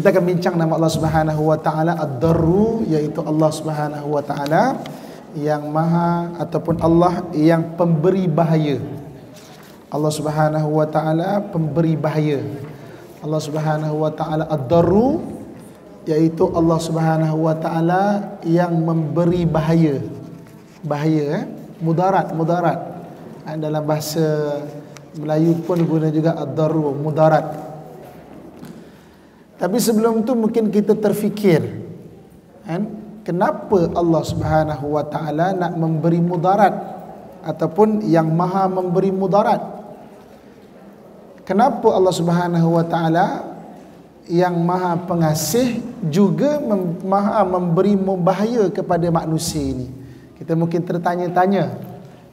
kita akan bincang nama Allah Subhanahu wa taala Ad-Darru yaitu Allah Subhanahu wa taala yang maha ataupun Allah yang pemberi bahaya. Allah Subhanahu wa taala pemberi bahaya. Allah Subhanahu wa taala Ad-Darru yaitu Allah Subhanahu wa taala yang memberi bahaya. Bahaya eh? mudarat, mudarat. Eh, dalam bahasa Melayu pun guna juga Ad-Darru, mudarat. Tapi sebelum tu mungkin kita terfikir kan? Kenapa Allah subhanahu wa ta'ala nak memberi mudarat Ataupun yang maha memberi mudarat Kenapa Allah subhanahu wa ta'ala Yang maha pengasih juga mem- maha memberi membahaya kepada manusia ini Kita mungkin tertanya-tanya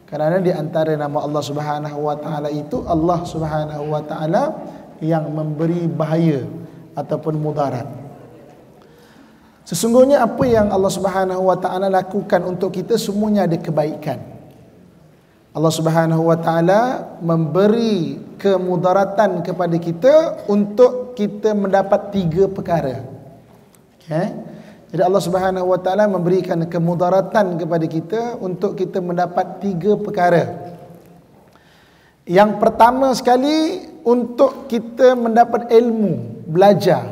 Kerana di antara nama Allah subhanahu wa ta'ala itu Allah subhanahu wa ta'ala yang memberi bahaya ataupun mudarat Sesungguhnya apa yang Allah Subhanahu wa taala lakukan untuk kita semuanya ada kebaikan. Allah Subhanahu wa taala memberi kemudaratan kepada kita untuk kita mendapat tiga perkara. Okay. Jadi Allah Subhanahu wa taala memberikan kemudaratan kepada kita untuk kita mendapat tiga perkara. Yang pertama sekali untuk kita mendapat ilmu belajar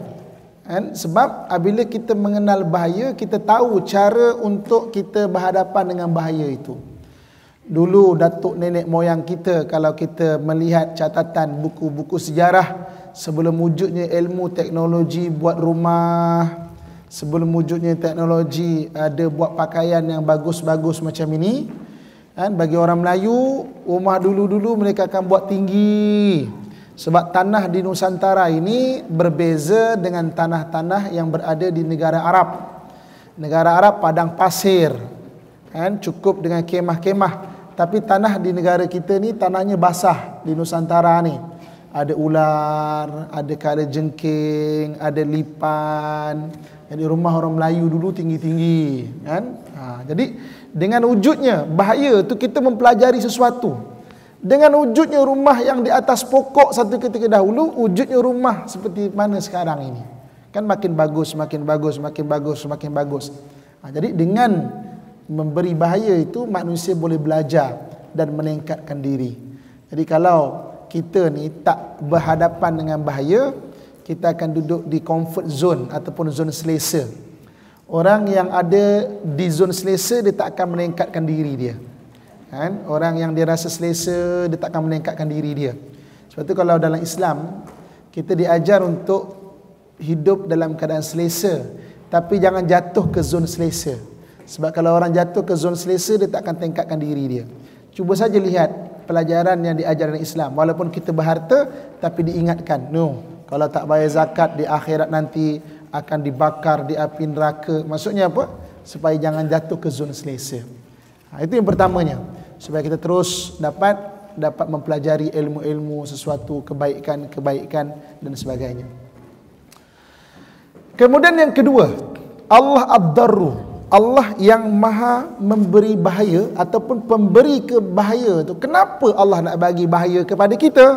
kan? sebab bila kita mengenal bahaya kita tahu cara untuk kita berhadapan dengan bahaya itu dulu datuk nenek moyang kita kalau kita melihat catatan buku-buku sejarah sebelum wujudnya ilmu teknologi buat rumah sebelum wujudnya teknologi ada buat pakaian yang bagus-bagus macam ini kan bagi orang Melayu rumah dulu-dulu mereka akan buat tinggi sebab tanah di Nusantara ini berbeza dengan tanah-tanah yang berada di negara Arab. Negara Arab padang pasir. Kan cukup dengan kemah-kemah. Tapi tanah di negara kita ni tanahnya basah di Nusantara ni. Ada ular, ada kala jengking, ada lipan. Jadi rumah orang Melayu dulu tinggi-tinggi, kan? Ha, jadi dengan wujudnya bahaya tu kita mempelajari sesuatu. Dengan wujudnya rumah yang di atas pokok satu ketika dahulu, wujudnya rumah seperti mana sekarang ini. Kan makin bagus, makin bagus, makin bagus, makin bagus. Ha, jadi dengan memberi bahaya itu, manusia boleh belajar dan meningkatkan diri. Jadi kalau kita ni tak berhadapan dengan bahaya, kita akan duduk di comfort zone ataupun zone selesa. Orang yang ada di zone selesa, dia tak akan meningkatkan diri dia. Dia kan? Orang yang dia rasa selesa Dia takkan meningkatkan diri dia Sebab tu kalau dalam Islam Kita diajar untuk Hidup dalam keadaan selesa Tapi jangan jatuh ke zon selesa Sebab kalau orang jatuh ke zon selesa Dia takkan tingkatkan diri dia Cuba saja lihat pelajaran yang diajar dalam Islam Walaupun kita berharta Tapi diingatkan no. Kalau tak bayar zakat di akhirat nanti Akan dibakar di api neraka Maksudnya apa? Supaya jangan jatuh ke zon selesa ha, Itu yang pertamanya supaya kita terus dapat dapat mempelajari ilmu-ilmu sesuatu kebaikan-kebaikan dan sebagainya. Kemudian yang kedua, Allah ad Allah yang Maha memberi bahaya ataupun pemberi kebahaya tu. Kenapa Allah nak bagi bahaya kepada kita?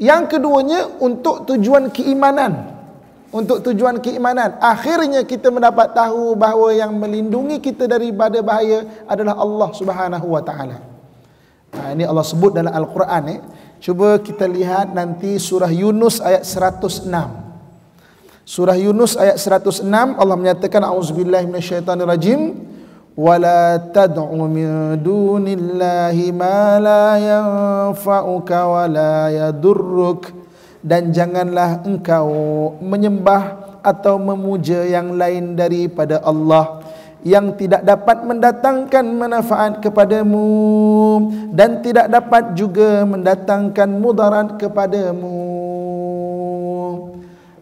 Yang keduanya untuk tujuan keimanan untuk tujuan keimanan. Akhirnya kita mendapat tahu bahawa yang melindungi kita daripada bahaya adalah Allah Subhanahu Wa Taala. Nah, ha, ini Allah sebut dalam Al-Quran eh. Cuba kita lihat nanti surah Yunus ayat 106. Surah Yunus ayat 106 Allah menyatakan auzubillahi minasyaitonirrajim wala tad'u min dunillahi ma la yanfa'uka wa la yadurruka dan janganlah engkau menyembah atau memuja yang lain daripada Allah yang tidak dapat mendatangkan manfaat kepadamu dan tidak dapat juga mendatangkan mudarat kepadamu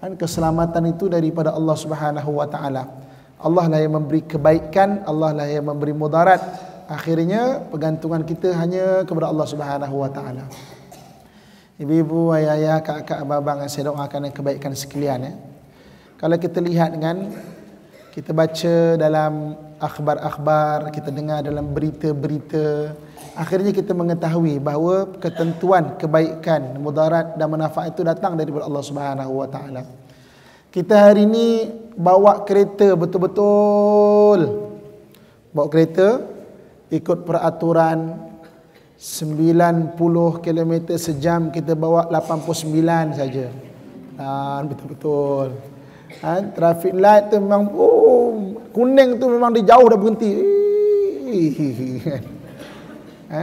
dan keselamatan itu daripada Allah Subhanahu wa taala Allah lah yang memberi kebaikan Allah lah yang memberi mudarat akhirnya pergantungan kita hanya kepada Allah Subhanahu wa taala ibu-ibu, ayah-ayah, kakak-kak, abang-abang yang saya doakan yang kebaikan sekalian ya. Kalau kita lihat kan kita baca dalam akhbar-akhbar, kita dengar dalam berita-berita, akhirnya kita mengetahui bahawa ketentuan kebaikan, mudarat dan manfaat itu datang daripada Allah Subhanahu Wa Kita hari ini bawa kereta betul-betul bawa kereta ikut peraturan 90 km sejam kita bawa 89 saja. Ha, betul-betul. Ha, traffic light tu memang oh, kuning tu memang dia jauh dah berhenti. ha?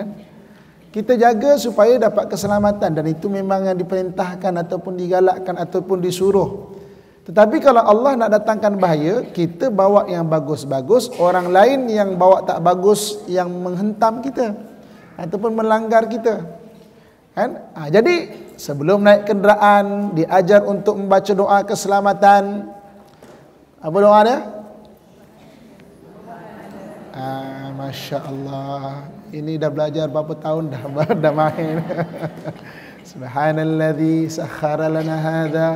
Kita jaga supaya dapat keselamatan dan itu memang yang diperintahkan ataupun digalakkan ataupun disuruh. Tetapi kalau Allah nak datangkan bahaya, kita bawa yang bagus-bagus, orang lain yang bawa tak bagus yang menghentam kita ataupun melanggar kita. Kan? Ha, jadi sebelum naik kenderaan diajar untuk membaca doa keselamatan. Apa doa dia? Ha, ah, Masya Allah. Ini dah belajar berapa tahun dah dah main. Subhanalladzi sakhara lana hadza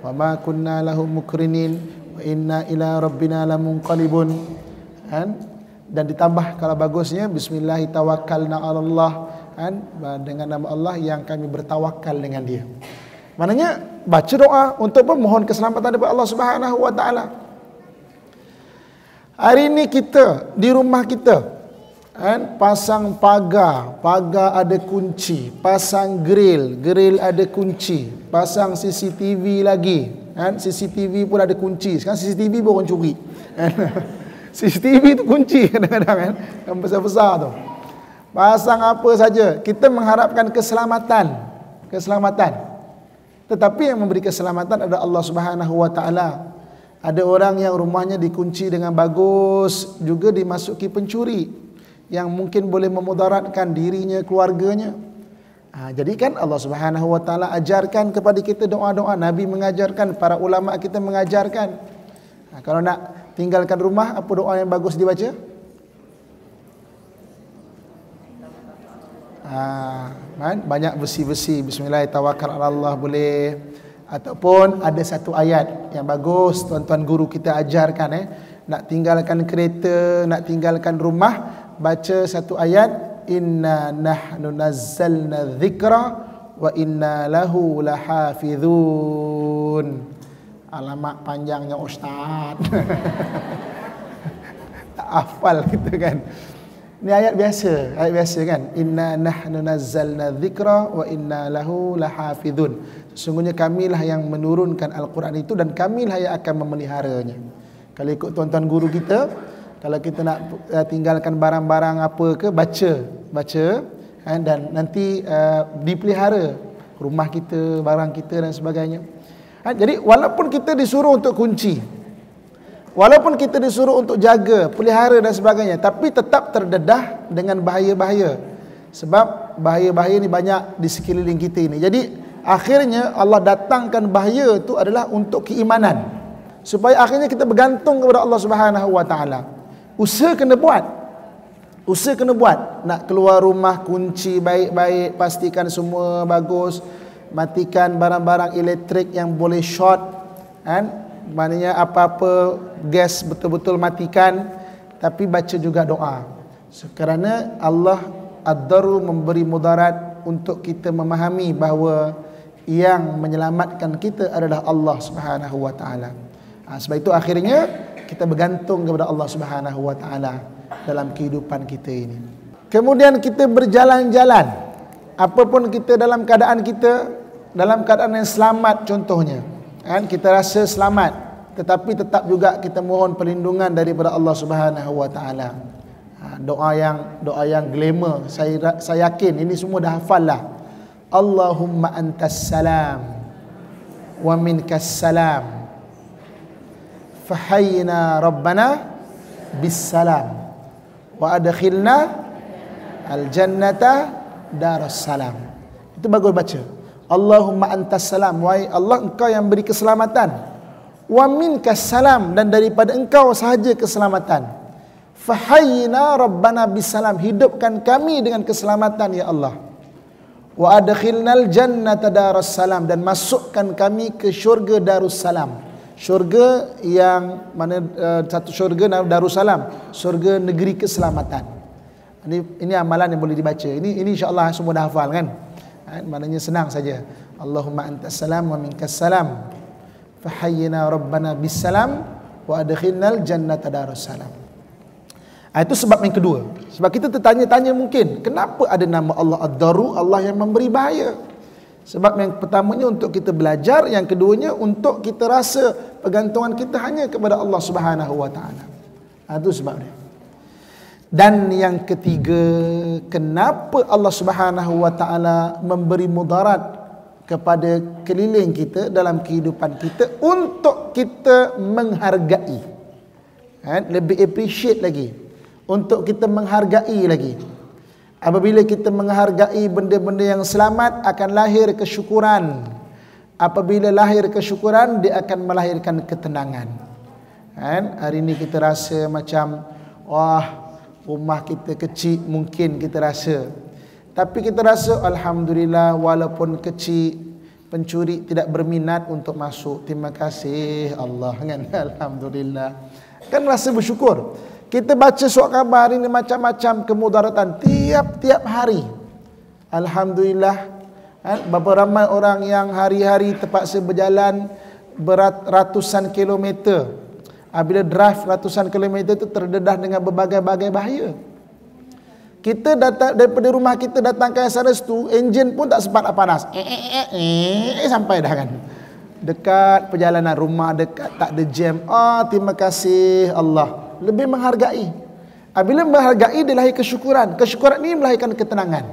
wa kunna lahu mukrinin wa inna ila rabbina lamunqalibun. Kan? dan ditambah kalau bagusnya bismillah tawakkalna Allah kan dengan nama Allah yang kami bertawakal dengan dia. Maknanya baca doa untuk memohon keselamatan daripada Allah Subhanahu wa taala. Hari ini kita di rumah kita kan pasang pagar, pagar ada kunci, pasang grill, grill ada kunci, pasang CCTV lagi kan CCTV pun ada kunci. Sekarang CCTV pun orang curi. Kan? CCTV tu kunci kadang-kadang kan. Yang besar-besar tu. Pasang apa saja. Kita mengharapkan keselamatan. Keselamatan. Tetapi yang memberi keselamatan adalah Allah Subhanahu Wa Taala. Ada orang yang rumahnya dikunci dengan bagus. Juga dimasuki pencuri. Yang mungkin boleh memudaratkan dirinya, keluarganya. Ha, jadi kan Allah Subhanahu Wa Taala ajarkan kepada kita doa-doa. Nabi mengajarkan, para ulama kita mengajarkan. Ha, kalau nak tinggalkan rumah apa doa yang bagus dibaca ha, banyak besi-besi bismillah tawakal ala Allah boleh ataupun ada satu ayat yang bagus tuan-tuan guru kita ajarkan eh nak tinggalkan kereta nak tinggalkan rumah baca satu ayat inna nahnu nazzalna dhikra wa inna lahu lahafizun Alamak panjangnya ustaz. tak hafal kita kan. Ini ayat biasa, ayat biasa kan. Inna nahnu nazzalna dzikra wa inna lahu lahafidzun. Sesungguhnya kamilah yang menurunkan Al-Quran itu dan kamilah yang akan memeliharanya. Kalau ikut tuan-tuan guru kita, kalau kita nak eh, tinggalkan barang-barang apa ke, baca, baca eh, dan nanti uh, dipelihara rumah kita, barang kita dan sebagainya. Ha, jadi walaupun kita disuruh untuk kunci Walaupun kita disuruh untuk jaga, pelihara dan sebagainya Tapi tetap terdedah dengan bahaya-bahaya Sebab bahaya-bahaya ni banyak di sekeliling kita ini. Jadi akhirnya Allah datangkan bahaya itu adalah untuk keimanan Supaya akhirnya kita bergantung kepada Allah Subhanahu SWT Usaha kena buat Usaha kena buat Nak keluar rumah, kunci baik-baik Pastikan semua bagus Bagus matikan barang-barang elektrik yang boleh short kan maknanya apa-apa gas betul-betul matikan tapi baca juga doa kerana Allah ad-daru memberi mudarat untuk kita memahami bahawa yang menyelamatkan kita adalah Allah Subhanahu wa taala. Ha, sebab itu akhirnya kita bergantung kepada Allah Subhanahu wa taala dalam kehidupan kita ini. Kemudian kita berjalan-jalan apapun kita dalam keadaan kita dalam keadaan yang selamat contohnya kan kita rasa selamat tetapi tetap juga kita mohon perlindungan daripada Allah Subhanahu wa taala ha, doa yang doa yang glamour saya saya yakin ini semua dah hafal lah Allahumma antas salam wa minkas salam fahayna rabbana salam, wa adkhilna al jannata salam. itu bagus baca Allahumma antas salam wahai Allah engkau yang beri keselamatan wa minkas salam dan daripada engkau sahaja keselamatan fahayyina rabbana bisalam hidupkan kami dengan keselamatan ya Allah wa adkhilnal jannata darussalam dan masukkan kami ke syurga darussalam syurga yang mana eh, satu syurga darussalam syurga negeri keselamatan ini ini amalan yang boleh dibaca ini ini insyaallah semua dah hafal kan Kan? Maknanya senang saja. Allahumma antas salam wa minkas salam. Fahayyina rabbana bis salam wa adkhilnal jannata darus salam. Ah, itu sebab yang kedua. Sebab kita tertanya-tanya mungkin kenapa ada nama Allah Ad-Daru, Allah yang memberi bahaya. Sebab yang pertamanya untuk kita belajar, yang keduanya untuk kita rasa pergantungan kita hanya kepada Allah Subhanahu wa taala. Ah, itu sebabnya. Dan yang ketiga, kenapa Allah Subhanahu Wa Taala memberi mudarat kepada keliling kita dalam kehidupan kita untuk kita menghargai. Kan? Lebih appreciate lagi. Untuk kita menghargai lagi. Apabila kita menghargai benda-benda yang selamat, akan lahir kesyukuran. Apabila lahir kesyukuran, dia akan melahirkan ketenangan. Kan? Hari ini kita rasa macam, wah, rumah kita kecil mungkin kita rasa tapi kita rasa alhamdulillah walaupun kecil pencuri tidak berminat untuk masuk terima kasih Allah kan alhamdulillah kan rasa bersyukur kita baca surat khabar ini macam-macam kemudaratan tiap-tiap hari alhamdulillah kan berapa ramai orang yang hari-hari terpaksa berjalan berat ratusan kilometer Apabila drive ratusan kilometer itu terdedah dengan berbagai-bagai bahaya. Kita datang daripada rumah kita datang ke sana tu, enjin pun tak sempat nak panas. Eh, eh, eh, eh, sampai dah kan. Dekat perjalanan rumah dekat tak ada jam. Ah, oh, terima kasih Allah. Lebih menghargai. Apabila menghargai dia lahir kesyukuran. Kesyukuran ini melahirkan ketenangan.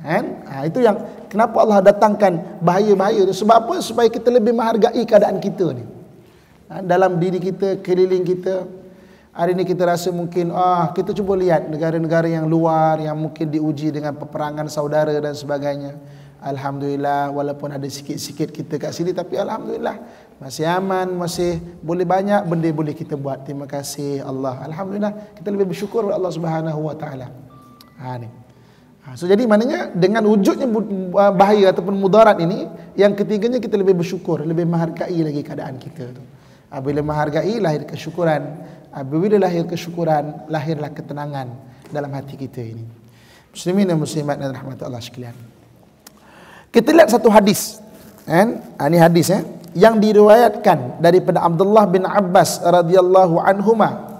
Kan? Ha, itu yang kenapa Allah datangkan bahaya-bahaya itu. Sebab apa? Supaya kita lebih menghargai keadaan kita ni. Ah, dalam diri kita, keliling kita. Hari ini kita rasa mungkin ah kita cuba lihat negara-negara yang luar yang mungkin diuji dengan peperangan saudara dan sebagainya. Alhamdulillah walaupun ada sikit-sikit kita kat sini tapi alhamdulillah masih aman, masih boleh banyak benda boleh kita buat. Terima kasih Allah. Alhamdulillah kita lebih bersyukur kepada Allah Subhanahu Wa Taala. Ha ni. Ha, so, jadi maknanya dengan wujudnya bahaya ataupun mudarat ini yang ketiganya kita lebih bersyukur, lebih menghargai lagi keadaan kita tu. Bila menghargai lahir kesyukuran Bila lahir kesyukuran Lahirlah ketenangan dalam hati kita ini Muslimin dan muslimat dan rahmat Allah sekalian Kita lihat satu hadis kan? Ah, ini hadis ya yang diriwayatkan daripada Abdullah bin Abbas radhiyallahu anhuma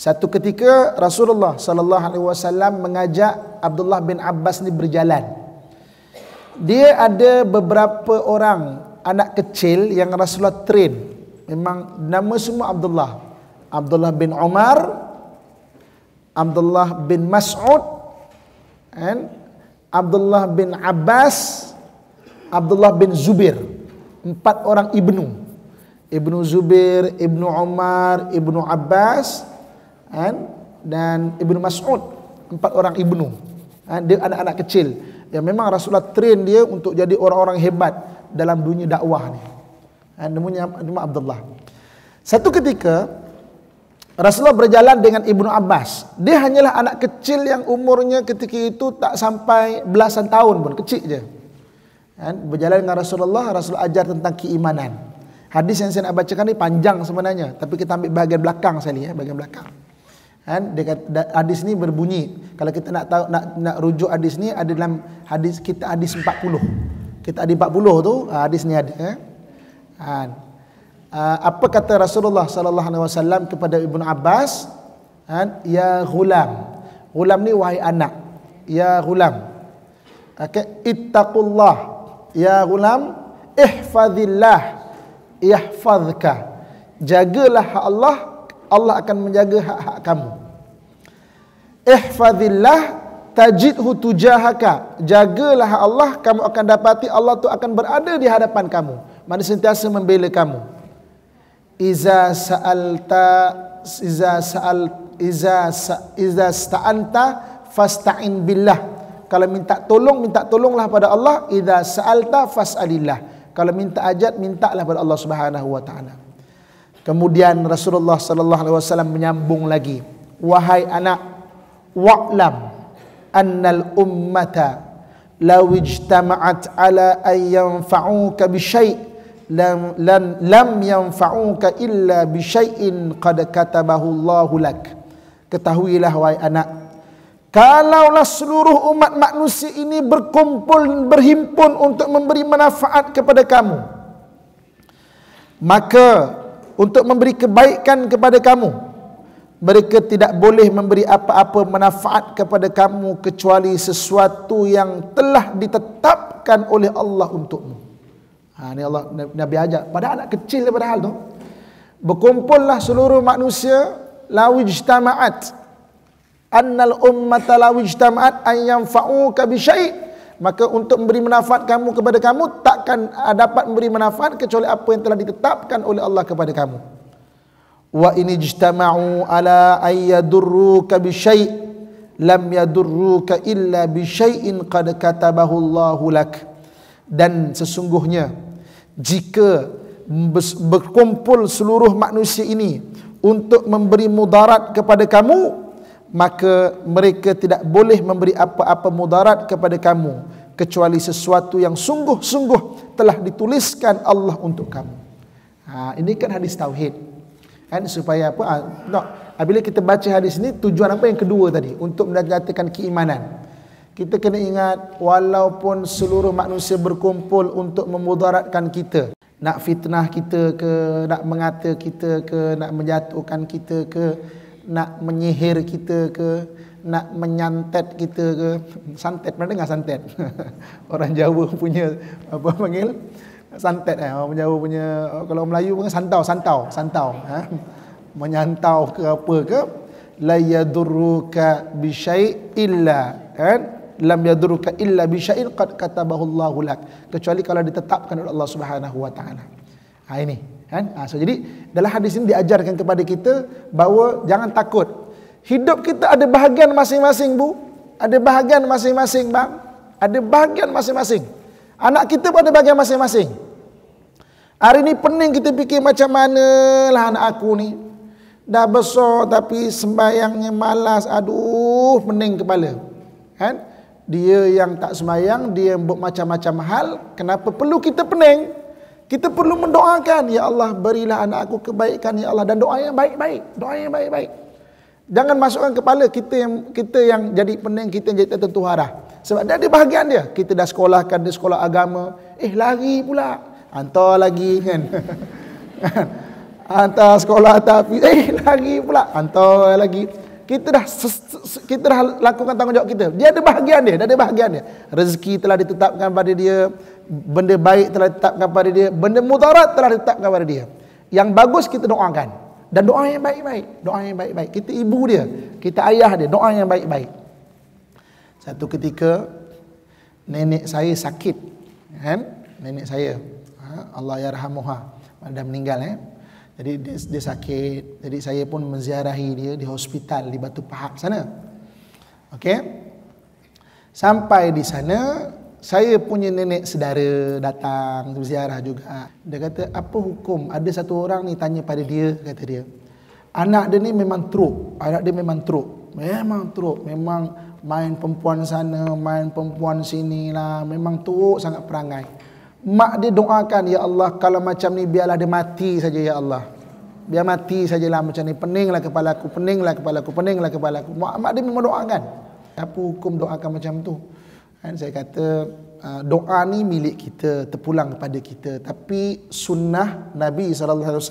satu ketika Rasulullah sallallahu alaihi wasallam mengajak Abdullah bin Abbas ni berjalan dia ada beberapa orang anak kecil yang Rasulullah train memang nama semua Abdullah Abdullah bin Umar Abdullah bin Mas'ud and Abdullah bin Abbas Abdullah bin Zubir empat orang ibnu ibnu Zubir ibnu Umar ibnu Abbas and dan ibnu Mas'ud empat orang ibnu and, dia anak-anak kecil yang memang Rasulullah train dia untuk jadi orang-orang hebat dalam dunia dakwah ni Eh, Namanya nama Abdullah. Satu ketika Rasulullah berjalan dengan Ibnu Abbas. Dia hanyalah anak kecil yang umurnya ketika itu tak sampai belasan tahun pun, kecil je. Kan? Berjalan dengan Rasulullah, Rasul ajar tentang keimanan. Hadis yang saya nak bacakan ni panjang sebenarnya, tapi kita ambil bahagian belakang saja. ya, eh, bahagian belakang. Kan? Dia kata, hadis ni berbunyi, kalau kita nak tahu nak, nak rujuk hadis ni ada dalam hadis kita hadis 40. Kita hadis 40 tu ah, hadis ni ada. Eh? Han. Ah, apa kata Rasulullah sallallahu alaihi wasallam kepada Ibnu Abbas? Han, ya gulam. Gulam ni wahai anak. Ya gulam. Okay. Ittaqullah. Ya gulam, ihfazillah yahfazka. Jagalah hak Allah, Allah akan menjaga hak-hak kamu. Ihfazillah tajidhu tujahaka. Jagalah Allah, kamu akan dapati Allah tu akan berada di hadapan kamu. Mana sentiasa membela kamu. Iza sa'alta iza sa'al iza sa, iza sta'anta fasta'in billah. Kalau minta tolong, minta tolonglah pada Allah. Iza sa'alta fas'alillah. Kalau minta ajat, mintalah pada Allah Subhanahu wa taala. Kemudian Rasulullah sallallahu alaihi wasallam menyambung lagi. Wahai anak, wa'lam annal ummata law ijtama'at ala ayyan fa'uka bi syai' lam lam, lam yanfa'uka illa bi syai'in qad katabahu Allahu lak ketahuilah wahai anak kalaulah seluruh umat manusia ini berkumpul berhimpun untuk memberi manfaat kepada kamu maka untuk memberi kebaikan kepada kamu mereka tidak boleh memberi apa-apa manfaat kepada kamu kecuali sesuatu yang telah ditetapkan oleh Allah untukmu. Ha, ni Allah Nabi ajak. Pada anak kecil daripada hal tu. Berkumpullah seluruh manusia lawi jitama'at. Annal ummata lawi jitama'at ayyam fa'uka bisyaih. Maka untuk memberi manfaat kamu kepada kamu takkan ah, dapat memberi manfaat kecuali apa yang telah ditetapkan oleh Allah kepada kamu. Wa ini jitama'u ala ayyadurruka bisyaih. Lam yadurruka illa bisyai'in qad katabahu Allahu lak. Dan sesungguhnya, jika berkumpul seluruh manusia ini untuk memberi mudarat kepada kamu maka mereka tidak boleh memberi apa-apa mudarat kepada kamu kecuali sesuatu yang sungguh-sungguh telah dituliskan Allah untuk kamu. Ha, ini kan hadis tauhid. Kan supaya apa? Ha, no. Bila kita baca hadis ini tujuan apa yang kedua tadi untuk menyatakan keimanan. Kita kena ingat walaupun seluruh manusia berkumpul untuk memudaratkan kita, nak fitnah kita ke, nak mengata kita ke, nak menjatuhkan kita ke, nak menyihir kita ke, nak menyantet kita ke, santet mana dengar santet. orang Jawa punya apa panggil? Santet eh orang Jawa punya kalau Melayu pun santau, santau, santau. Ha? Menyantau ke apa ke? la yadurruka bi illa kan lam yadruka illa bi syai'in qad katabahu Allahu lak kecuali kalau ditetapkan oleh Allah Subhanahu wa taala. Ha ini kan? Ha, so jadi dalam hadis ini diajarkan kepada kita bahawa jangan takut. Hidup kita ada bahagian masing-masing, Bu. Ada bahagian masing-masing, Bang. Ada bahagian masing-masing. Anak kita pun ada bahagian masing-masing. Hari ini pening kita fikir macam mana lah anak aku ni. Dah besar tapi sembayangnya malas. Aduh, pening kepala. Kan? dia yang tak semayang, dia yang buat macam-macam hal, kenapa perlu kita pening? Kita perlu mendoakan, Ya Allah berilah anak aku kebaikan, Ya Allah. Dan doa yang baik-baik, doa yang baik-baik. Jangan masukkan kepala kita yang kita yang jadi pening, kita yang jadi tertentu arah. Sebab dia ada bahagian dia. Kita dah sekolahkan di sekolah agama, eh lari pula. Hantar lagi kan. Hantar sekolah tapi, eh lari pula. Hantar lagi kita dah kita dah lakukan tanggungjawab kita. Dia ada bahagian dia, dia ada bahagian dia. Rezeki telah ditetapkan pada dia, benda baik telah ditetapkan pada dia, benda mudarat telah ditetapkan pada dia. Yang bagus kita doakan. Dan doa yang baik-baik, doa yang baik-baik. Kita ibu dia, kita ayah dia, doa yang baik-baik. Satu ketika nenek saya sakit. Kan? Nenek saya. Ah, Allah yarhamuha. Dah meninggal eh. Jadi dia, dia sakit. Jadi saya pun menziarahi dia di hospital di Batu Pahat sana. Okey. Sampai di sana, saya punya nenek sedara datang berziarah juga. Dia kata, apa hukum? Ada satu orang ni tanya pada dia, kata dia. Anak dia ni memang teruk. Anak dia memang teruk. Memang teruk. Memang main perempuan sana, main perempuan sini lah. Memang teruk sangat perangai. Mak dia doakan Ya Allah kalau macam ni biarlah dia mati saja Ya Allah Biar mati sajalah macam ni Peninglah kepala aku Peninglah kepala aku Peninglah kepala aku Mak, dia memang doakan Apa hukum doakan macam tu Dan Saya kata ah, Doa ni milik kita Terpulang kepada kita Tapi sunnah Nabi SAW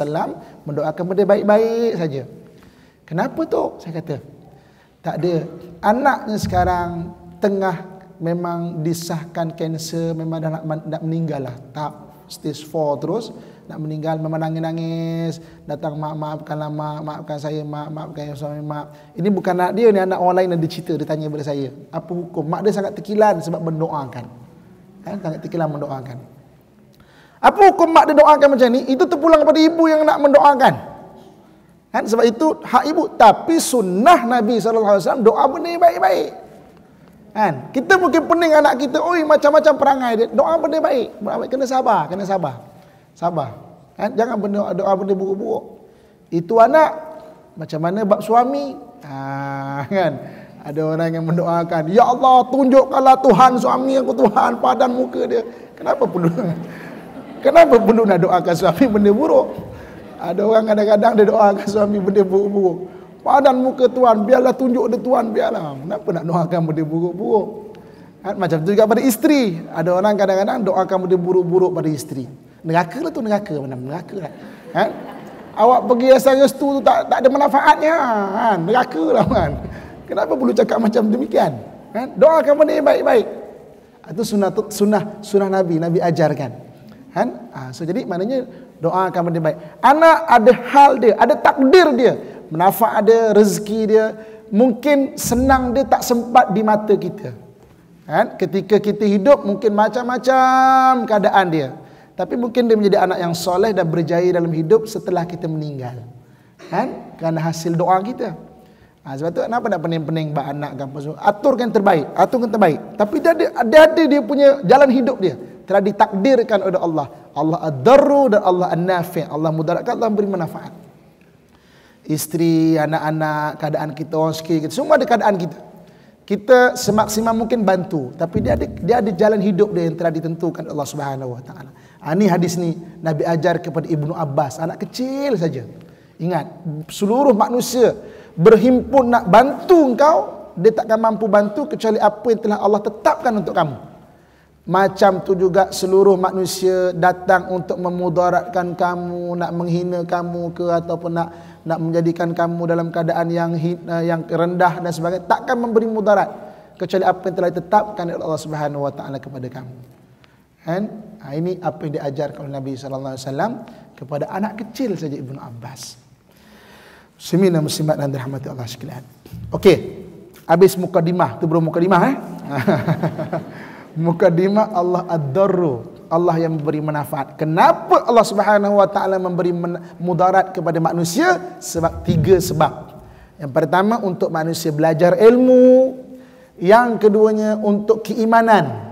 Mendoakan benda baik-baik saja Kenapa tu? Saya kata Tak ada Anaknya sekarang Tengah memang disahkan kanser memang dah nak, nak meninggal lah tak stage 4 terus nak meninggal memang nangis-nangis datang mak maafkanlah mak maafkan saya mak maafkan yang suami mak ini bukan anak dia ni anak orang lain ada cerita dia tanya kepada saya apa hukum mak dia sangat terkilan sebab mendoakan kan sangat terkilan mendoakan apa hukum mak dia doakan macam ni itu terpulang kepada ibu yang nak mendoakan kan sebab itu hak ibu tapi sunnah Nabi SAW doa benda baik-baik Kan? Kita mungkin pening anak kita, oi macam-macam perangai dia. Doa benda baik. benda baik, Kena sabar, kena sabar. Sabar. Kan? Jangan benda doa benda buruk-buruk. Itu anak macam mana bab suami? Ha, kan? Ada orang yang mendoakan, "Ya Allah, tunjukkanlah Tuhan suami aku Tuhan padan muka dia." Kenapa perlu? Kenapa perlu nak doakan suami benda buruk? Ada orang kadang-kadang dia doakan suami benda buruk-buruk. Padan muka Tuhan, biarlah tunjuk dia tuan biarlah. Kenapa nak doakan benda buruk-buruk? Kan? Macam tu juga pada isteri. Ada orang kadang-kadang doakan benda buruk-buruk pada isteri. Neraka lah tu neraka, mana neraka lah. Kan? Awak pergi rasa restu tu tak, tak ada manfaatnya. Kan? Neraka lah kan. Kenapa perlu cakap macam demikian? Kan? Doakan benda yang baik-baik. Itu ah, sunnah, sunnah, sunnah Nabi, Nabi ajarkan. Kan? Ha, so jadi maknanya doakan benda baik. Anak ada hal dia, ada takdir dia. Menafak ada, rezeki dia. Mungkin senang dia tak sempat di mata kita. Kan? Ketika kita hidup mungkin macam-macam keadaan dia. Tapi mungkin dia menjadi anak yang soleh dan berjaya dalam hidup setelah kita meninggal. Kan? Kerana hasil doa kita. Ha, sebab tu kenapa nak pening-pening buat anak kan? Aturkan terbaik. Aturkan terbaik. Tapi dia ada, dia ada dia punya jalan hidup dia. Telah ditakdirkan oleh Allah. Allah ad-daru dan Allah an-nafi'. Allah mudaratkan, Allah beri manfaat. Isteri, anak-anak, keadaan kita orang sikit kita. Semua ada keadaan kita. Kita semaksimal mungkin bantu. Tapi dia ada, dia ada jalan hidup dia yang telah ditentukan Allah Subhanahu Wa Taala. Ani ha, hadis ni Nabi ajar kepada Ibnu Abbas. Anak kecil saja. Ingat, seluruh manusia berhimpun nak bantu engkau. Dia takkan mampu bantu kecuali apa yang telah Allah tetapkan untuk kamu. Macam tu juga seluruh manusia datang untuk memudaratkan kamu, nak menghina kamu ke ataupun nak nak menjadikan kamu dalam keadaan yang eh, yang rendah dan sebagainya takkan memberi mudarat kecuali apa yang telah ditetapkan oleh Allah Subhanahu wa taala kepada kamu. Kan? Ha, ini apa yang diajar oleh Nabi sallallahu alaihi wasallam kepada anak kecil saja Ibnu Abbas. Semina muslimat dan dirahmati Allah sekalian. Okey. Habis mukadimah, tu belum mukadimah eh. mukadimah Allah ad-darru Allah yang memberi manfaat. Kenapa Allah Subhanahu wa taala memberi mudarat kepada manusia? Sebab tiga sebab. Yang pertama untuk manusia belajar ilmu. Yang keduanya untuk keimanan.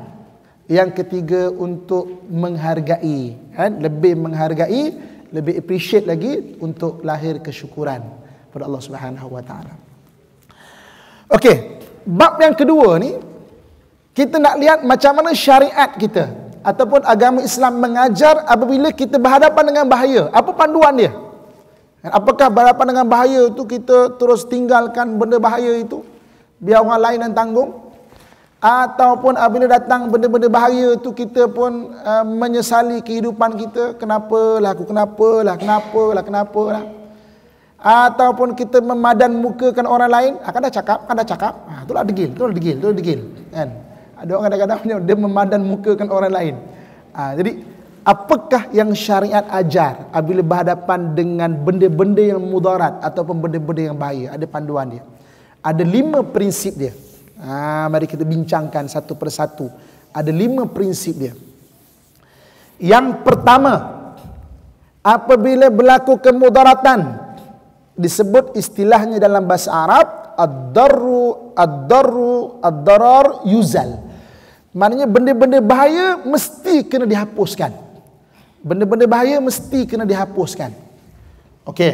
Yang ketiga untuk menghargai, kan? Lebih menghargai, lebih appreciate lagi untuk lahir kesyukuran kepada Allah Subhanahu wa taala. Okey, bab yang kedua ni kita nak lihat macam mana syariat kita ataupun agama Islam mengajar apabila kita berhadapan dengan bahaya apa panduan dia apakah berhadapan dengan bahaya itu kita terus tinggalkan benda bahaya itu biar orang lain yang tanggung ataupun apabila datang benda-benda bahaya itu kita pun uh, menyesali kehidupan kita kenapa kenapalah aku kenapalah kenapalah kenapalah ataupun kita memadan mukakan orang lain akan ah, dah cakap akan dah cakap ha ah, itulah degil itulah degil itulah degil kan ada orang kadang-kadang dia memandang mukakan orang lain. Ha, jadi apakah yang syariat ajar apabila berhadapan dengan benda-benda yang mudarat ataupun benda-benda yang bahaya? Ada panduan dia. Ada lima prinsip dia. Ha, mari kita bincangkan satu persatu. Ada lima prinsip dia. Yang pertama, apabila berlaku kemudaratan disebut istilahnya dalam bahasa Arab ad-darru ad-darru ad-darar yuzal. Maknanya benda-benda bahaya mesti kena dihapuskan. Benda-benda bahaya mesti kena dihapuskan. Okey,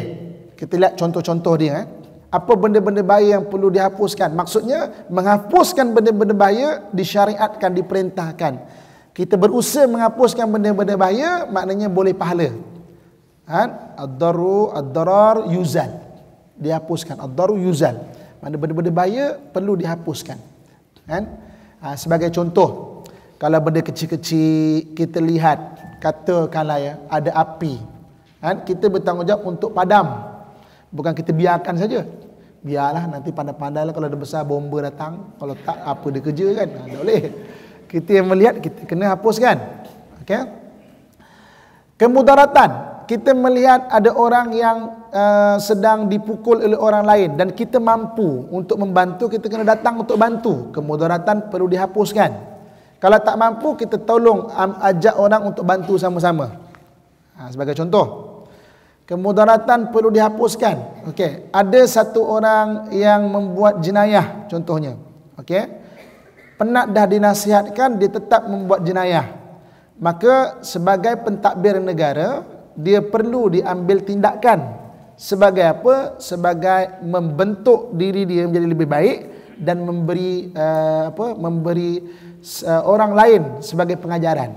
kita lihat contoh-contoh dia. Eh. Apa benda-benda bahaya yang perlu dihapuskan? Maksudnya, menghapuskan benda-benda bahaya disyariatkan, diperintahkan. Kita berusaha menghapuskan benda-benda bahaya, maknanya boleh pahala. Kan? Ha? Ad-daru, ad-darar, yuzal. Dihapuskan. Ad-daru, yuzal. Maknanya benda-benda bahaya perlu dihapuskan. Ha? Ha, sebagai contoh, kalau benda kecil-kecil kita lihat, katakanlah ya, ada api. Ha, kita bertanggungjawab untuk padam. Bukan kita biarkan saja. Biarlah nanti pandai-pandailah kalau ada besar bomba datang. Kalau tak, apa dia kerja kan? Ha, tak boleh. Kita yang melihat, kita kena hapuskan. Okay? Kemudaratan kita melihat ada orang yang uh, sedang dipukul oleh orang lain dan kita mampu untuk membantu kita kena datang untuk bantu kemudaratan perlu dihapuskan kalau tak mampu kita tolong um, ajak orang untuk bantu sama-sama ha, sebagai contoh kemudaratan perlu dihapuskan okey ada satu orang yang membuat jenayah contohnya okey penat dah dinasihatkan dia tetap membuat jenayah maka sebagai pentadbir negara dia perlu diambil tindakan sebagai apa sebagai membentuk diri dia menjadi lebih baik dan memberi uh, apa memberi uh, orang lain sebagai pengajaran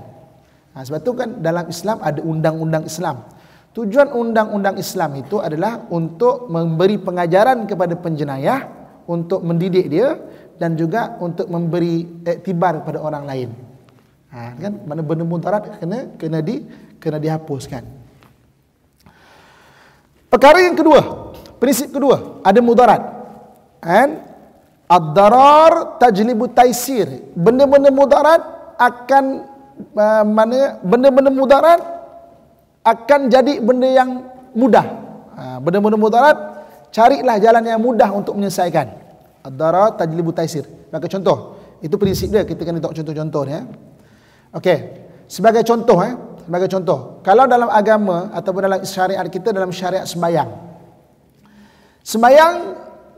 nah, ha, sebab itu kan dalam Islam ada undang-undang Islam tujuan undang-undang Islam itu adalah untuk memberi pengajaran kepada penjenayah untuk mendidik dia dan juga untuk memberi iktibar kepada orang lain Ha, kan mana benda mudarat kena kena di kena dihapuskan. Perkara yang kedua, prinsip kedua, ada mudarat. Kan? Ad-darar tajlibu taisir. Benda-benda mudarat akan uh, mana benda-benda mudarat akan jadi benda yang mudah. Ha, benda-benda mudarat carilah jalan yang mudah untuk menyelesaikan. Ad-darar tajlibu taisir. Maka contoh, itu prinsip dia kita kena tengok contoh-contoh ni ya. Eh? Okey, sebagai contoh eh, sebagai contoh. Kalau dalam agama ataupun dalam syariat kita dalam syariat sembahyang. Sembahyang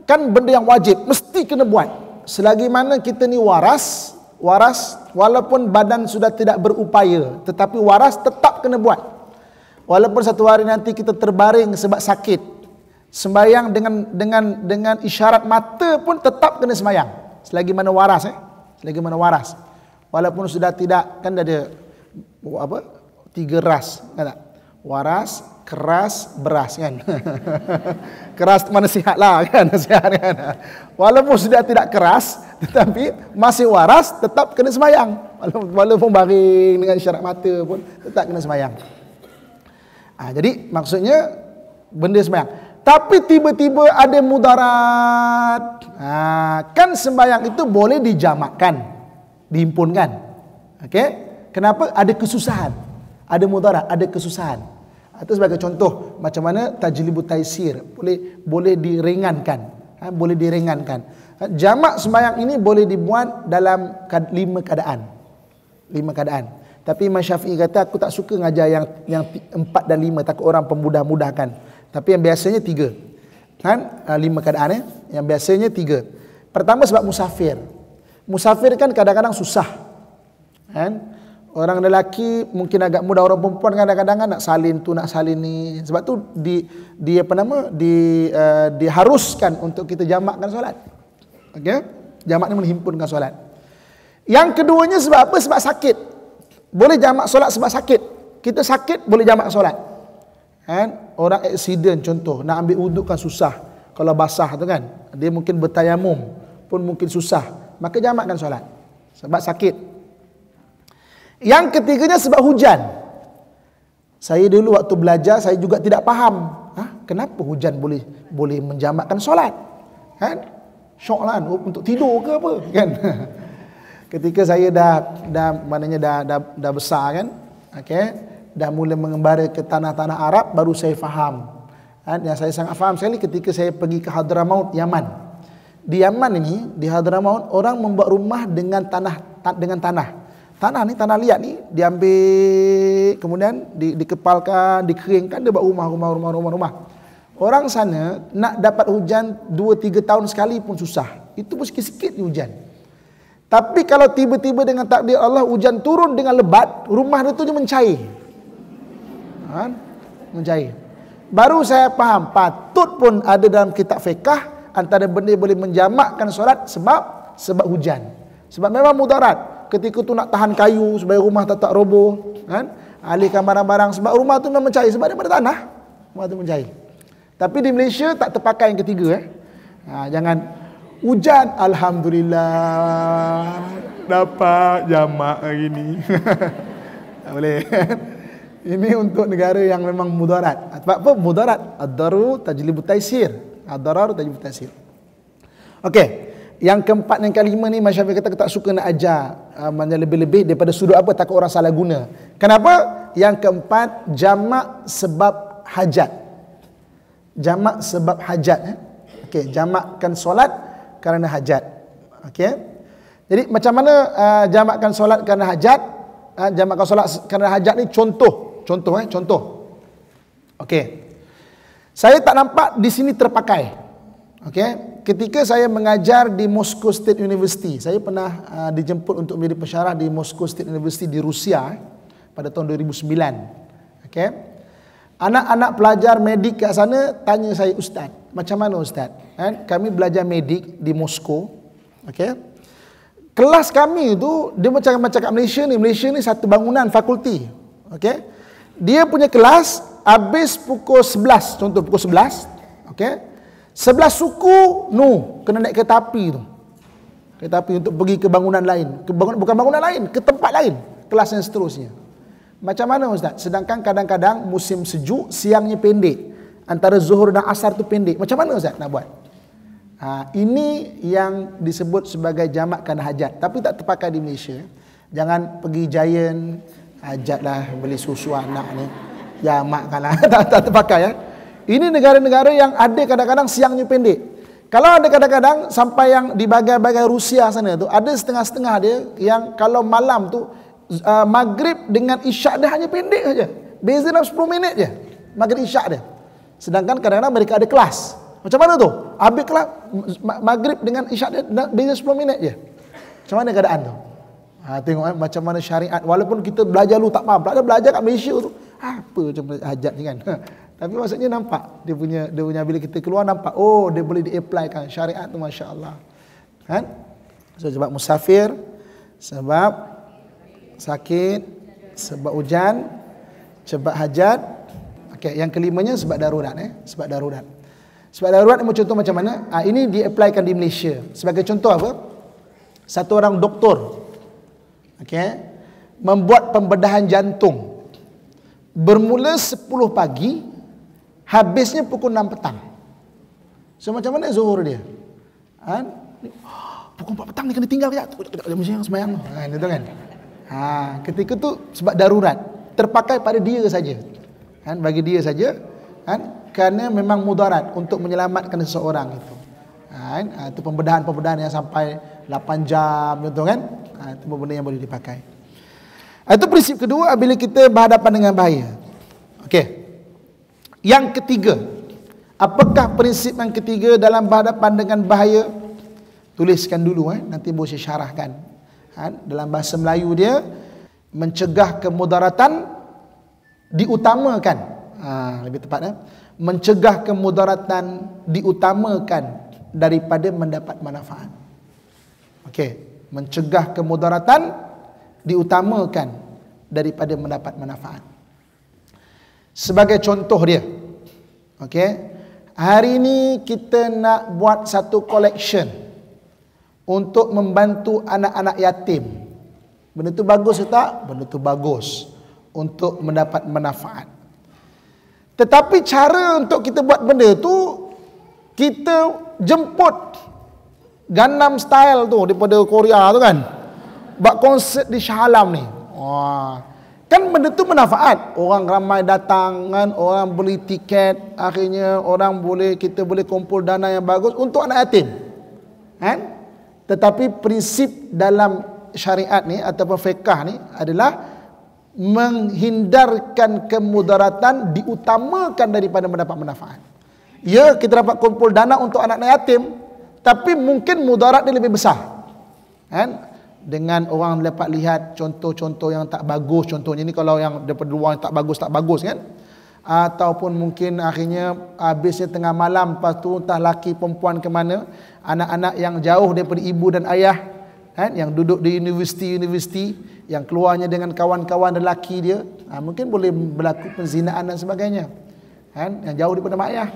kan benda yang wajib, mesti kena buat. Selagi mana kita ni waras, waras walaupun badan sudah tidak berupaya, tetapi waras tetap kena buat. Walaupun satu hari nanti kita terbaring sebab sakit, sembayang dengan dengan dengan isyarat mata pun tetap kena sembayang. Selagi mana waras eh. Selagi mana waras walaupun sudah tidak kan ada apa tiga ras kan tak? waras keras beras kan keras mana sihat lah kan sihat kan walaupun sudah tidak keras tetapi masih waras tetap kena semayang walaupun baring dengan syarat mata pun tetap kena semayang ha, jadi maksudnya benda semayang tapi tiba-tiba ada mudarat ha, kan sembayang itu boleh dijamakkan dihimpunkan. Okey. Kenapa? Ada kesusahan. Ada mudarat, ada kesusahan. Atau sebagai contoh macam mana tajlibu taisir boleh boleh diringankan. Ha, boleh diringankan. Ha, jamak sembahyang ini boleh dibuat dalam lima keadaan. Lima keadaan. Tapi Imam Syafi'i kata aku tak suka ngajar yang yang empat dan lima takut orang pemudah-mudahkan. Tapi yang biasanya tiga. Kan? Ha, lima keadaan eh? Yang biasanya tiga. Pertama sebab musafir. Musafir kan kadang-kadang susah. Kan? Orang lelaki mungkin agak mudah orang perempuan kan kadang-kadang kan nak salin tu nak salin ni. Sebab tu di di apa nama di uh, diharuskan untuk kita jamakkan solat. Okey. Jamak ni menghimpunkan solat. Yang keduanya sebab apa? Sebab sakit. Boleh jamak solat sebab sakit. Kita sakit boleh jamak solat. Kan? Orang accident contoh nak ambil kan susah kalau basah tu kan. Dia mungkin bertayamum pun mungkin susah maka jamakkan solat sebab sakit. Yang ketiganya sebab hujan. Saya dulu waktu belajar saya juga tidak faham. ha? kenapa hujan boleh boleh menjamakkan solat? Kan? Syoklan oh, untuk tidur ke apa? Kan? Ketika saya dah dah maknanya dah dah, dah besar kan? Okey, dah mula mengembara ke tanah-tanah Arab baru saya faham. Kan? Yang saya sangat faham sekali ketika saya pergi ke Hadramaut Yaman di Yaman ini di Hadramaut orang membuat rumah dengan tanah ta dengan tanah. Tanah ni tanah liat ni diambil kemudian di dikepalkan, dikeringkan dia buat rumah rumah rumah rumah rumah. Orang sana nak dapat hujan 2 3 tahun sekali pun susah. Itu pun sikit-sikit hujan. Tapi kalau tiba-tiba dengan takdir Allah hujan turun dengan lebat, rumah dia tu je mencair. Ha? Mencair. Baru saya faham, patut pun ada dalam kitab fiqah antara benda boleh menjamakkan solat sebab sebab hujan. Sebab memang mudarat. Ketika tu nak tahan kayu supaya rumah tak tak roboh, kan? Alihkan barang-barang sebab rumah tu memang cair sebab daripada tanah. Rumah tu mencair. Tapi di Malaysia tak terpakai yang ketiga eh. Ha, jangan hujan alhamdulillah dapat jamak hari ni. tak boleh. Ini untuk negara yang memang mudarat. Sebab apa? Mudarat. Ad-daru tajlibu taisir. Adarar dan juga tasir. Okey. Yang keempat dan kelima ni Imam kata tak suka nak ajar uh, lebih-lebih daripada sudut apa takut orang salah guna. Kenapa? Yang keempat jamak sebab hajat. Jamak sebab hajat eh. Okey, jamakkan solat kerana hajat. Okey. Jadi macam mana uh, jamakkan solat kerana hajat? Uh, jamakkan solat kerana hajat ni contoh, contoh eh, contoh. Okey. Saya tak nampak di sini terpakai. Okey, ketika saya mengajar di Moscow State University, saya pernah uh, dijemput untuk menjadi pensyarah di Moscow State University di Rusia eh, pada tahun 2009. Okey. Anak-anak pelajar medik kat sana tanya saya, "Ustaz, macam mana ustaz?" Kan, kami belajar medik di Moscow. Okey. Kelas kami tu dia macam macam kat Malaysia ni, Malaysia ni satu bangunan fakulti. Okey. Dia punya kelas habis pukul 11 contoh pukul 11 okey 11 suku nu kena naik kereta api tu kereta api untuk pergi ke bangunan lain ke bangunan, bukan bangunan lain ke tempat lain kelas yang seterusnya macam mana ustaz sedangkan kadang-kadang musim sejuk siangnya pendek antara zuhur dan asar tu pendek macam mana ustaz nak buat ha, ini yang disebut sebagai jamak jamakkan hajat tapi tak terpakai di Malaysia jangan pergi giant hajatlah beli susu anak ni Ya mak kalah tak, tak terpakai ya. Ini negara-negara yang ada kadang-kadang siangnya pendek. Kalau ada kadang-kadang sampai yang di bagai-bagai Rusia sana tu ada setengah-setengah dia yang kalau malam tu uh, maghrib dengan isyak dia hanya pendek saja. Beza dalam 10 minit je. Maghrib isyak dia. Sedangkan kadang-kadang mereka ada kelas. Macam mana tu? Habis kelas maghrib dengan isyak dia beza 10 minit je. Macam mana keadaan tu? Ha, tengok eh, macam mana syariat. Walaupun kita belajar lu tak faham. Belajar, belajar kat Malaysia tu apa macam hajat ni kan tapi maksudnya nampak dia punya dia punya bila kita keluar nampak oh dia boleh diaplikan syariat tu masya-Allah kan so, sebab musafir sebab sakit sebab hujan sebab hajat okey yang kelimanya sebab darurat eh sebab darurat sebab darurat ni contoh macam mana ha, ini diaplikan di Malaysia sebagai contoh apa satu orang doktor okey membuat pembedahan jantung bermula 10 pagi habisnya pukul 6 petang. So macam mana zuhur dia? Kan? Pukul 4 petang ni kena tinggal kejap. Tak ada mesti yang semayang. Kan itu Ha, ketika tu sebab darurat terpakai pada dia saja. Kan bagi dia saja. Kan kerana memang mudarat untuk menyelamatkan seseorang itu. Kan itu pembedahan-pembedahan yang sampai 8 jam gitu kan. Ha, itu benda yang boleh dipakai. Itu prinsip kedua bila kita berhadapan dengan bahaya. Okey. Yang ketiga, apakah prinsip yang ketiga dalam berhadapan dengan bahaya? Tuliskan dulu eh, nanti boleh saya syarahkan. Ha, dalam bahasa Melayu dia mencegah kemudaratan diutamakan. Ha, lebih tepat eh. Mencegah kemudaratan diutamakan daripada mendapat manfaat. Okey, mencegah kemudaratan diutamakan daripada mendapat manfaat. Sebagai contoh dia. Okey. Hari ini kita nak buat satu collection untuk membantu anak-anak yatim. Benda tu bagus ke tak? Benda tu bagus untuk mendapat manfaat. Tetapi cara untuk kita buat benda tu kita jemput Gangnam Style tu daripada Korea tu kan buat konsert di Shah Alam ni. Wah. Kan benda tu manfaat. Orang ramai datang kan, orang beli tiket, akhirnya orang boleh kita boleh kumpul dana yang bagus untuk anak yatim. Kan? Tetapi prinsip dalam syariat ni ataupun fiqh ni adalah menghindarkan kemudaratan diutamakan daripada mendapat manfaat. Ya, kita dapat kumpul dana untuk anak yatim, tapi mungkin mudarat dia lebih besar. Kan? dengan orang dapat lihat contoh-contoh yang tak bagus contohnya ni kalau yang daripada luar yang tak bagus tak bagus kan ataupun mungkin akhirnya habisnya tengah malam lepas tu entah laki perempuan ke mana anak-anak yang jauh daripada ibu dan ayah kan yang duduk di universiti-universiti yang keluarnya dengan kawan-kawan lelaki dia ha, mungkin boleh berlaku penzinaan dan sebagainya kan yang jauh daripada mak ayah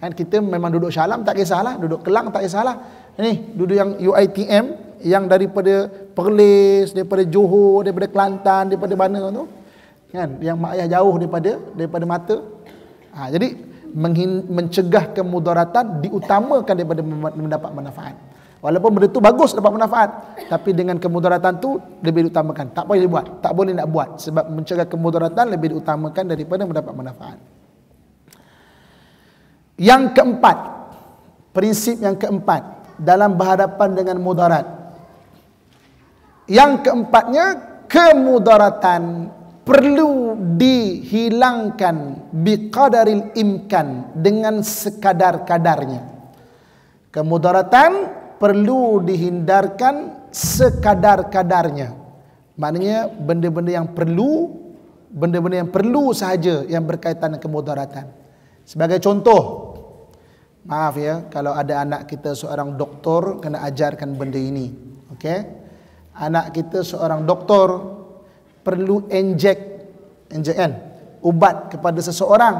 kan kita memang duduk syalam tak kisahlah duduk kelang tak kisahlah ni duduk yang UITM yang daripada Perlis, daripada Johor, daripada Kelantan, daripada mana tu? Kan? Yang mak ayah jauh daripada daripada mata. Ha, jadi mencegah kemudaratan diutamakan daripada mendapat manfaat. Walaupun benda tu bagus dapat manfaat, tapi dengan kemudaratan tu lebih diutamakan. Tak boleh buat, tak boleh nak buat sebab mencegah kemudaratan lebih diutamakan daripada mendapat manfaat. Yang keempat, prinsip yang keempat dalam berhadapan dengan mudarat yang keempatnya kemudaratan perlu dihilangkan biqadaril imkan dengan sekadar-kadarnya. Kemudaratan perlu dihindarkan sekadar-kadarnya. Maknanya benda-benda yang perlu benda-benda yang perlu sahaja yang berkaitan dengan kemudaratan. Sebagai contoh, maaf ya kalau ada anak kita seorang doktor kena ajarkan benda ini. Okey? Anak kita seorang doktor perlu injek inject kan ubat kepada seseorang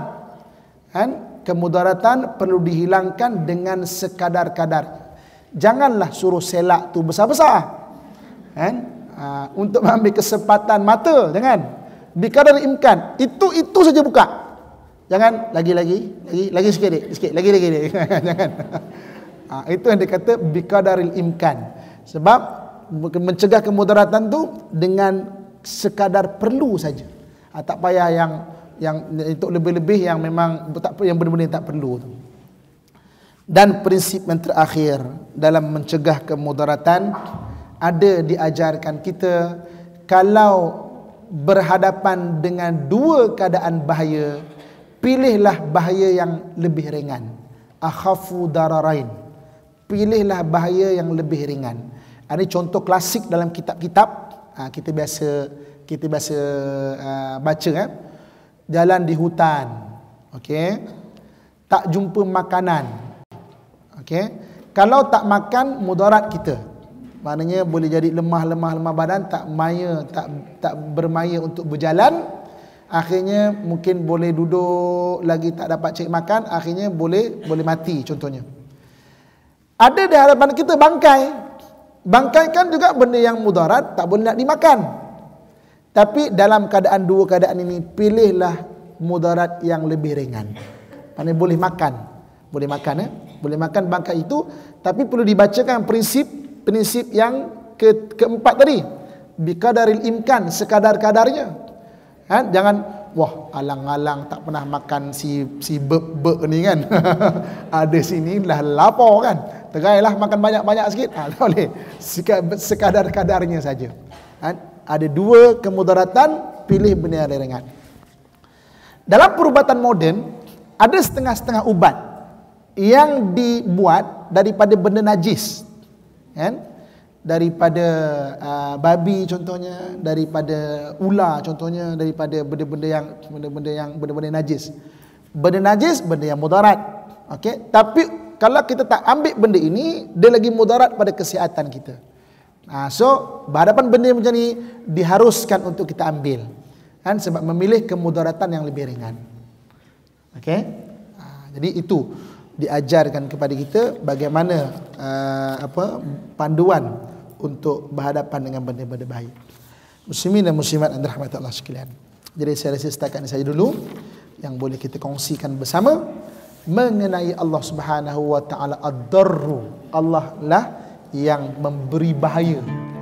kan kemudaratan perlu dihilangkan dengan sekadar-kadar janganlah suruh selak tu besar-besar kan ha, untuk mengambil kesempatan mata jangan di kadar imkan itu itu saja buka jangan lagi lagi lagi lagi sikit dik sikit lagi lagi dik jangan ha, itu yang dia kata bi kadaril imkan sebab mencegah kemudaratan tu dengan sekadar perlu saja. Ha, tak payah yang yang untuk lebih-lebih yang memang tak yang benar-benar tak perlu tu. Dan prinsip yang terakhir dalam mencegah kemudaratan ada diajarkan kita kalau berhadapan dengan dua keadaan bahaya pilihlah bahaya yang lebih ringan akhafu dararain pilihlah bahaya yang lebih ringan ada contoh klasik dalam kitab-kitab ha, kita biasa kita biasa ha, baca kan. Jalan di hutan. Okey. Tak jumpa makanan. Okey. Kalau tak makan mudarat kita. Maknanya boleh jadi lemah lemah lemah badan tak maya tak tak bermaya untuk berjalan. Akhirnya mungkin boleh duduk lagi tak dapat cek makan akhirnya boleh boleh mati contohnya. Ada di hadapan kita bangkai, Bangkai kan juga benda yang mudarat tak boleh nak dimakan. Tapi dalam keadaan dua keadaan ini pilihlah mudarat yang lebih ringan. Mana boleh makan. Boleh makan eh? Boleh makan bangkai itu tapi perlu dibacakan prinsip prinsip yang ke, keempat tadi. Bikadaril imkan sekadar-kadarnya. Ha? jangan wah alang-alang tak pernah makan si si bebek ni kan. Ada sini lah lapar kan terailah makan banyak-banyak sikit ha, tak boleh sekadar-kadarnya saja ha, ada dua kemudaratan pilih benda yang ringan dalam perubatan moden ada setengah-setengah ubat yang dibuat daripada benda najis kan daripada uh, babi contohnya daripada ular contohnya daripada benda-benda yang benda-benda yang benda-benda najis benda najis benda yang mudarat okey tapi kalau kita tak ambil benda ini, dia lagi mudarat pada kesihatan kita. Ha, so, berhadapan benda macam ni, diharuskan untuk kita ambil. Kan? Sebab memilih kemudaratan yang lebih ringan. Okay? Ha, jadi itu diajarkan kepada kita bagaimana uh, apa panduan untuk berhadapan dengan benda-benda bahaya. Muslimin dan muslimat yang dirahmati Allah sekalian. Jadi saya rasa setakat ini saja dulu yang boleh kita kongsikan bersama mengenai Allah Subhanahu wa taala ad-darru Allah lah yang memberi bahaya